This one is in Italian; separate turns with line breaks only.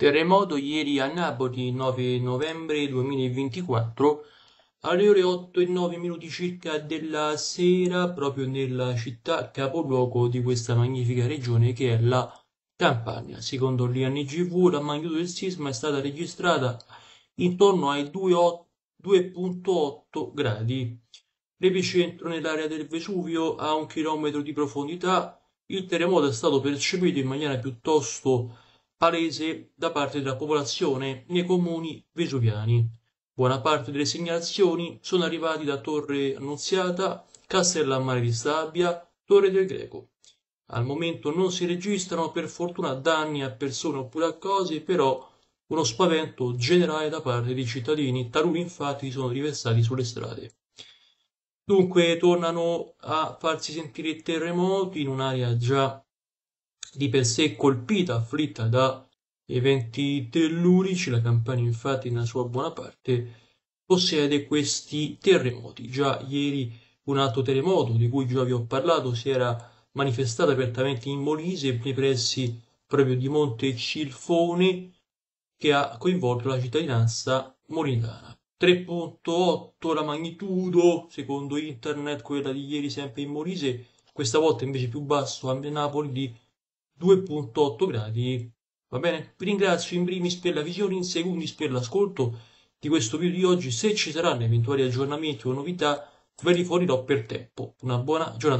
Terremoto ieri a Napoli, 9 novembre 2024, alle ore 8 e 9 minuti circa della sera, proprio nella città capoluogo di questa magnifica regione che è la Campania. Secondo l'INGV la magnitudo del sisma è stata registrata intorno ai 2,8 gradi. L'epicentro nell'area del Vesuvio a un chilometro di profondità. Il terremoto è stato percepito in maniera piuttosto palese da parte della popolazione nei comuni vesuviani. Buona parte delle segnalazioni sono arrivati da Torre Annunziata, Castellammare di Stabia, Torre del Greco. Al momento non si registrano per fortuna danni a persone oppure a cose, però uno spavento generale da parte dei cittadini, taluni infatti sono riversati sulle strade. Dunque tornano a farsi sentire terremoti in un'area già di per sé colpita, afflitta da eventi tellurici, la Campania infatti nella sua buona parte possiede questi terremoti. Già ieri un altro terremoto di cui già vi ho parlato si era manifestato apertamente in Molise nei pressi proprio di Monte Cilfone che ha coinvolto la cittadinanza molinana. 3.8 la magnitudo, secondo internet, quella di ieri sempre in Molise, questa volta invece più basso a Napoli di 2.8 gradi. Va bene? Vi ringrazio in primis per la visione, in secondis per l'ascolto di questo video di oggi. Se ci saranno eventuali aggiornamenti o novità, ve li fornirò per tempo. Una buona giornata.